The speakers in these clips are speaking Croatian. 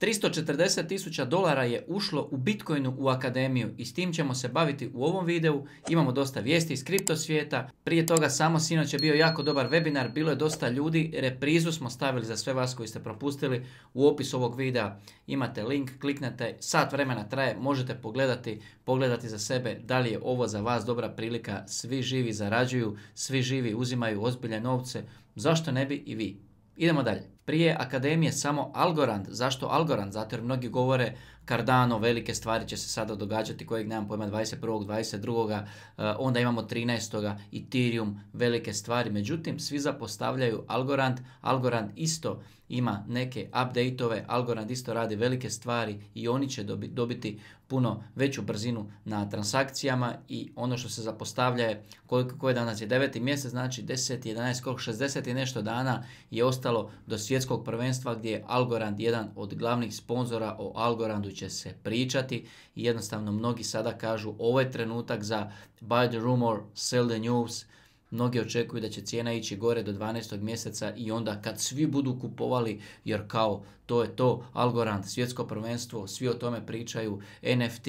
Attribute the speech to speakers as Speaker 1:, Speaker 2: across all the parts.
Speaker 1: 340 tisuća dolara je ušlo u Bitcoinu u akademiju i s tim ćemo se baviti u ovom videu. Imamo dosta vijesti iz kripto svijeta. Prije toga samo sinoć je bio jako dobar webinar, bilo je dosta ljudi. Reprizu smo stavili za sve vas koji ste propustili. U opisu ovog videa imate link, kliknete, sat vremena traje, možete pogledati, pogledati za sebe da li je ovo za vas dobra prilika. Svi živi zarađuju, svi živi uzimaju ozbilje novce. Zašto ne bi i vi? Idemo dalje prije akademije samo Algorand. Zašto Algorand? Zato jer mnogi govore Cardano, velike stvari će se sada događati kojeg nemam pojma 21. 22. Eh, onda imamo 13. Ethereum, velike stvari. Međutim, svi zapostavljaju Algorand. Algorand isto ima neke update-ove, Algorand isto radi velike stvari i oni će dobiti puno veću brzinu na transakcijama i ono što se zapostavlja je koliko je danas je 9. mjesec, znači 10, 11, koliko 60 i nešto dana je ostalo do svijeta svjetskog prvenstva gdje je Algorand jedan od glavnih sponzora, o Algorandu će se pričati jednostavno mnogi sada kažu ovo je trenutak za buy the rumor, sell the news, Mnogi očekuju da će cijena ići gore do 12. mjeseca i onda kad svi budu kupovali, jer kao to je to, Algorand, svjetsko prvenstvo, svi o tome pričaju, NFT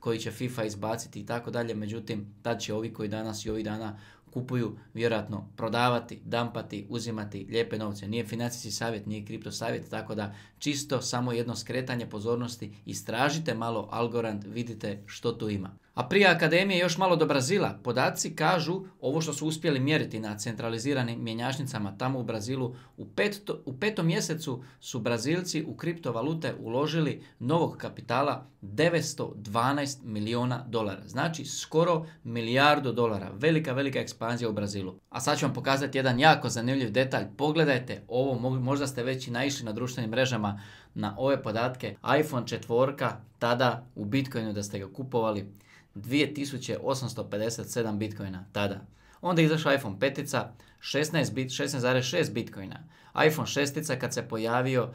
Speaker 1: koji će FIFA izbaciti i tako dalje, međutim tad će ovi koji danas i ovih dana kupuju, vjerojatno prodavati, dampati, uzimati lijepe novce. Nije financijski savjet, nije kripto savjet, tako da čisto samo jedno skretanje pozornosti, istražite malo Algorand, vidite što tu ima. A prije akademije još malo do Brazila. Podaci kažu ovo što su uspjeli mjeriti na centraliziranim mjenjačnicama tamo u Brazilu. U, peto, u petom mjesecu su Brazilci u kriptovalute uložili novog kapitala 912 milijuna dolara. Znači skoro milijardu dolara. Velika, velika ekspansija ekspanzija u Brazilu. A sad ću vam pokazati jedan jako zanimljiv detalj. Pogledajte ovo, možda ste već i naišli na društvenim mrežama na ove podatke. iPhone četvorka tada u Bitcoinu da ste ga kupovali 2857 Bitcoina tada. Onda je izašao iPhone 5, 16 16,6 Bitcoina. iPhone 6 kad se pojavio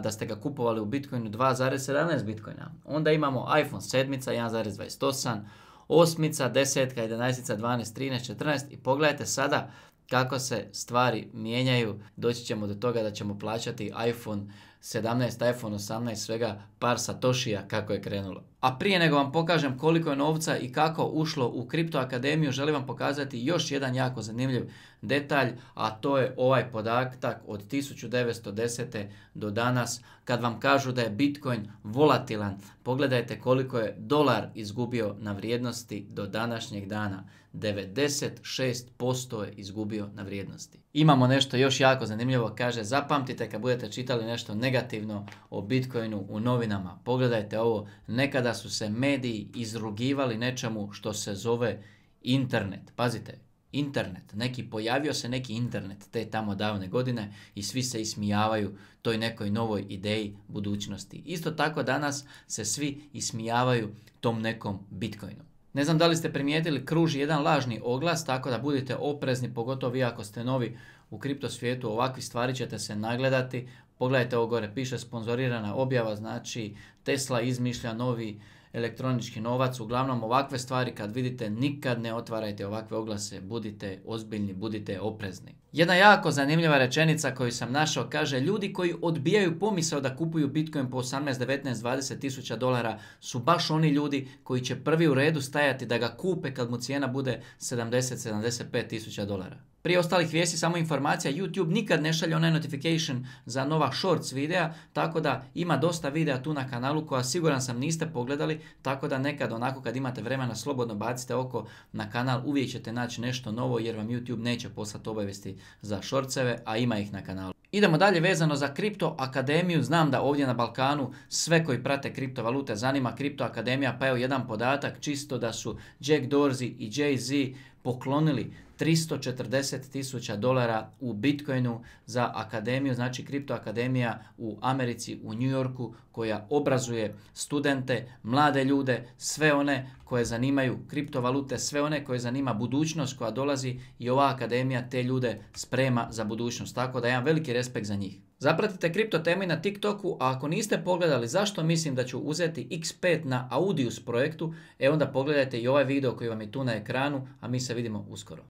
Speaker 1: da ste ga kupovali u Bitcoinu 2,17 Bitcoina. Onda imamo iPhone 7, 1,28, osmica, desetka, jedanajstica, 12, 13, 14 i pogledajte sada kako se stvari mijenjaju. Doći ćemo do toga da ćemo plaćati iPhone 17 iPhone 18 svega par satošija kako je krenulo. A prije nego vam pokažem koliko je novca i kako ušlo u Kripto Akademiju, želim vam pokazati još jedan jako zanimljiv detalj, a to je ovaj podatak od 1910. do danas kad vam kažu da je Bitcoin volatilan. Pogledajte koliko je dolar izgubio na vrijednosti do današnjeg dana. 96% je izgubio na vrijednosti. Imamo nešto još jako zanimljivo, kaže zapamtite kad budete čitali nešto negativno negativno o Bitcoinu u novinama. Pogledajte ovo, nekada su se mediji izrugivali nečemu što se zove internet. Pazite, internet, neki pojavio se neki internet te tamo davne godine i svi se ismijavaju toj nekoj novoj ideji budućnosti. Isto tako danas se svi ismijavaju tom nekom Bitcoinu. Ne znam da li ste primijetili, kruži jedan lažni oglas, tako da budite oprezni, pogotovo vi ako ste novi u kripto svijetu, ovakvi stvari ćete se nagledati, Pogledajte ovo gore, piše sponzorirana objava, znači Tesla izmišlja novi elektronički novac. Uglavnom ovakve stvari kad vidite nikad ne otvarajte ovakve oglase, budite ozbiljni, budite oprezni. Jedna jako zanimljiva rečenica koju sam našao kaže ljudi koji odbijaju pomisao da kupuju Bitcoin po 18, 19, 20 tisuća dolara su baš oni ljudi koji će prvi u redu stajati da ga kupe kad mu cijena bude 70, 75 tisuća dolara. Prije ostalih vijesti samo informacija, YouTube nikad ne šalje onaj notification za nova shorts videa, tako da ima dosta videa tu na kanalu koja siguran sam niste pogledali, tako da nekad onako kad imate vremena slobodno bacite oko na kanal, uvijek ćete naći nešto novo jer vam YouTube neće poslati obavijesti za shortseve, a ima ih na kanalu. Idemo dalje vezano za Kripto Akademiju. Znam da ovdje na Balkanu sve koji prate kriptovalute zanima Kripto Akademija, pa evo jedan podatak čisto da su Jack Dorsey i Jay-Z poklonili 340 tisuća dolara u Bitcoinu za akademiju, znači kriptoakademija u Americi, u New Yorku, koja obrazuje studente, mlade ljude, sve one koje zanimaju kriptovalute, sve one koje zanima budućnost koja dolazi i ova akademija te ljude sprema za budućnost. Tako da imam veliki respekt za njih. Zapratite kripto teme na TikToku, a ako niste pogledali zašto mislim da ću uzeti X5 na Audius projektu, e onda pogledajte i ovaj video koji vam je tu na ekranu, a mi se vidimo uskoro.